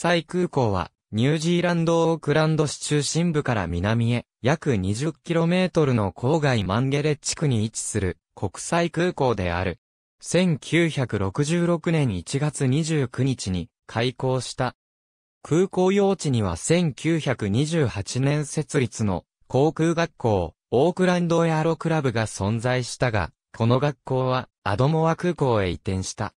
サイ空港は、ニュージーランドオークランド市中心部から南へ、約 20km の郊外マンゲレ地区に位置する国際空港である。1966年1月29日に開港した。空港用地には1928年設立の航空学校、オークランドエアロクラブが存在したが、この学校はアドモア空港へ移転した。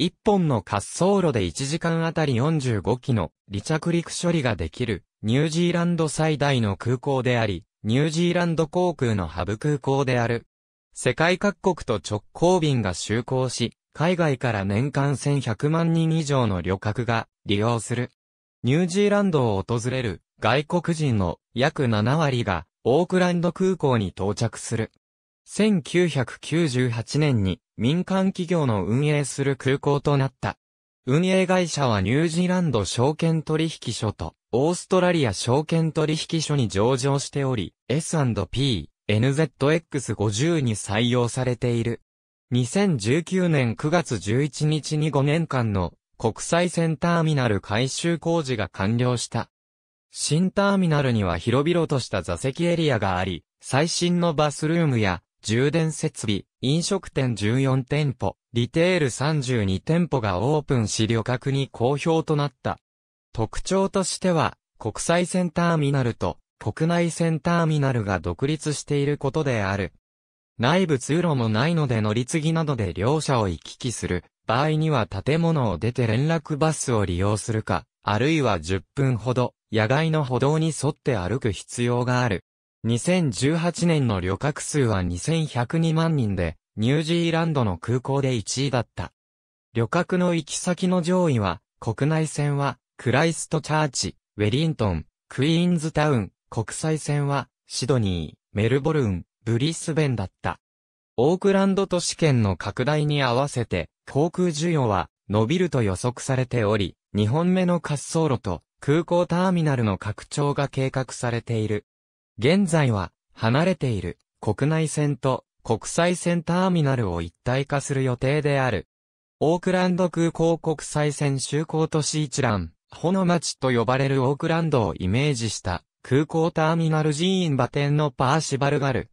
1本の滑走路で1時間あたり45機の離着陸処理ができる、ニュージーランド最大の空港であり、ニュージーランド航空のハブ空港である。世界各国と直行便が就航し、海外から年間1100万人以上の旅客が利用する。ニュージーランドを訪れる外国人の約7割がオークランド空港に到着する。1998年に民間企業の運営する空港となった。運営会社はニュージーランド証券取引所とオーストラリア証券取引所に上場しており、S&P、NZX50 に採用されている。2019年9月11日に5年間の国際線ターミナル改修工事が完了した。新ターミナルには広々とした座席エリアがあり、最新のバスルームや充電設備、飲食店14店舗、リテール32店舗がオープンし旅客に好評となった。特徴としては、国際線ターミナルと国内線ターミナルが独立していることである。内部通路もないので乗り継ぎなどで両者を行き来する。場合には建物を出て連絡バスを利用するか、あるいは10分ほど、野外の歩道に沿って歩く必要がある。2018年の旅客数は2102万人で、ニュージーランドの空港で1位だった。旅客の行き先の上位は、国内線は、クライストチャーチ、ウェリントン、クイーンズタウン、国際線は、シドニー、メルボルン、ブリスベンだった。オークランド都市圏の拡大に合わせて、航空需要は伸びると予測されており、2本目の滑走路と空港ターミナルの拡張が計画されている。現在は、離れている、国内線と、国際線ターミナルを一体化する予定である。オークランド空港国際線就航都市一覧、ほの町と呼ばれるオークランドをイメージした空港ターミナル寺院馬店のパーシバルガル。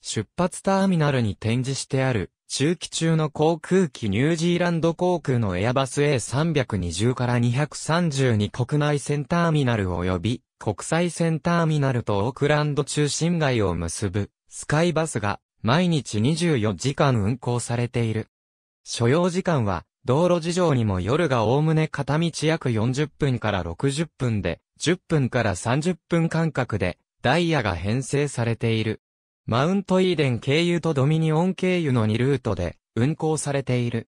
出発ターミナルに展示してある中期中の航空機ニュージーランド航空のエアバス A320 から232国内線ターミナル及び国際線ターミナルとオークランド中心街を結ぶスカイバスが毎日24時間運行されている。所要時間は道路事情にも夜がおおむね片道約40分から60分で10分から30分間隔でダイヤが編成されている。マウントイーデン経由とドミニオン経由の2ルートで運行されている。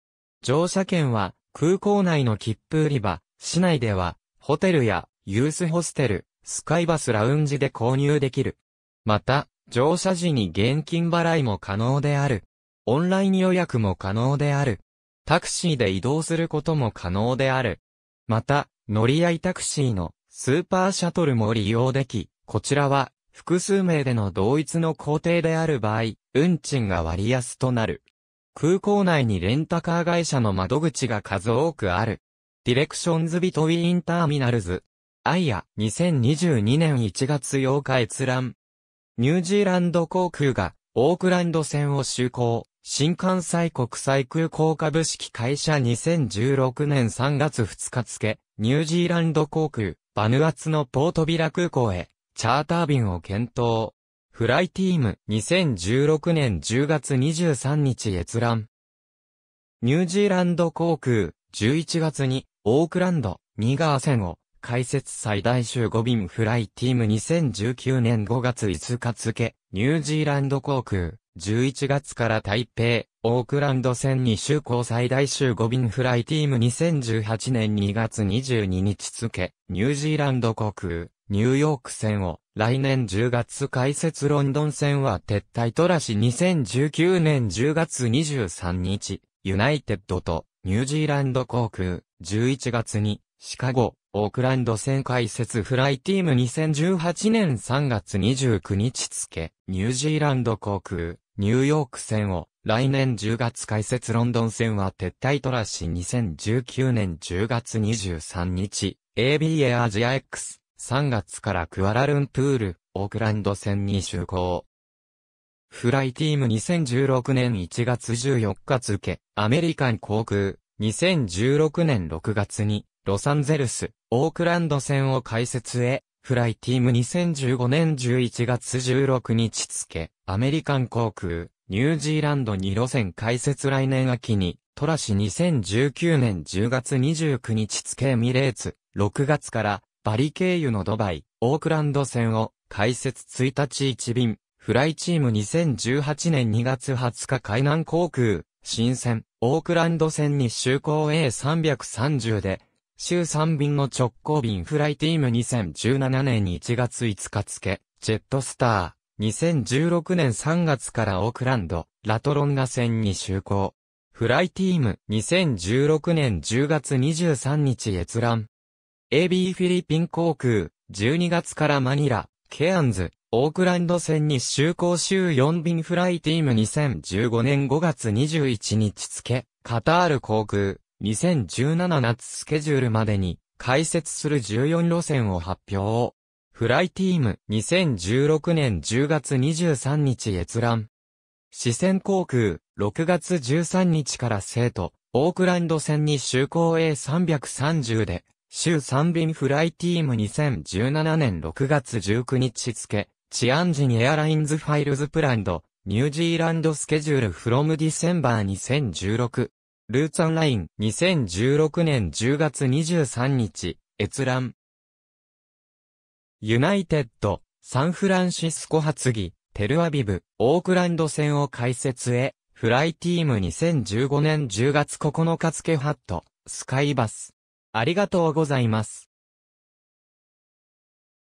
乗車券は空港内の切符売り場、市内ではホテルやユースホステル、スカイバスラウンジで購入できる。また、乗車時に現金払いも可能である。オンライン予約も可能である。タクシーで移動することも可能である。また、乗り合いタクシーのスーパーシャトルも利用でき、こちらは複数名での同一の工程である場合、運賃が割安となる。空港内にレンタカー会社の窓口が数多くある。ディレクションズビトウィーンターミナルズアイア、2022年1月8日閲覧。ニュージーランド航空が、オークランド線を就航、新関西国際空港株式会社2016年3月2日付、ニュージーランド航空、バヌアツのポートビラ空港へ、チャーター便を検討。フライティーム、2016年10月23日閲覧。ニュージーランド航空、11月に、オークランド、ニガー線を、開設最大15便フライティーム2019年5月5日付、ニュージーランド航空、11月から台北、オークランド線に就航最大15便フライティーム2018年2月22日付、ニュージーランド航空、ニューヨーク線を、来年10月開設ロンドン線は撤退トラシ2019年10月23日、ユナイテッドと、ニュージーランド航空、11月に、シカゴ、オークランド戦開設フライティーム2018年3月29日付、ニュージーランド航空、ニューヨーク戦を、来年10月開設ロンドン戦は撤退トラシ2019年10月23日、ABA アジア X、3月からクアラルンプール、オークランド戦に就航。フライティーム2016年1月14日付、アメリカン航空、2016年6月に、ロサンゼルス、オークランド戦を開設へ、フライティーム2015年11月16日付、アメリカン航空、ニュージーランド2路線開設来年秋に、トラシ2019年10月29日付エミレーツ、6月からバリ経由のドバイ、オークランド線を開設1日1便、フライチーム2018年2月20日海南航空、新線、オークランド線に就航 A330 で、週3便の直行便フライティーム2017年1月5日付、ジェットスター、2016年3月からオークランド、ラトロンガ線に就航。フライティーム、2016年10月23日閲覧。AB フィリピン航空、12月からマニラ、ケアンズ、オークランド線に就航週4便フライティーム2015年5月21日付、カタール航空。2017夏スケジュールまでに開設する14路線を発表。フライティーム2016年10月23日閲覧。四川航空6月13日から生徒、オークランド線に就航 A330 で、週3便フライティーム2017年6月19日付、治安時にエアラインズファイルズプランド、ニュージーランドスケジュールフロムディセンバー2016。ルーツアンライン、2016年10月23日、閲覧。ユナイテッド、サンフランシスコ発議、テルアビブ、オークランド戦を開設へ、フライティーム2015年10月9日付ハット、スカイバス。ありがとうございます。